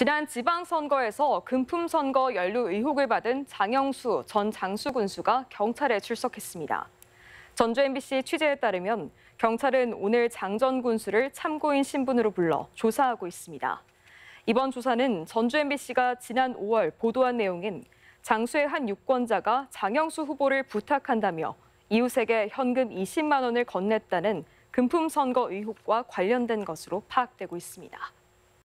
지난 지방선거에서 금품선거 연루 의혹을 받은 장영수 전 장수 군수가 경찰에 출석했습니다. 전주 MBC 취재에 따르면 경찰은 오늘 장 전 군수를 참고인 신분으로 불러 조사하고 있습니다. 이번 조사는 전주 MBC가 지난 5월 보도한 내용인 장수의 한 유권자가 장영수 후보를 부탁한다며 이웃에게 현금 20만 원을 건넸다는 금품 선거 의혹과 관련된 것으로 파악되고 있습니다.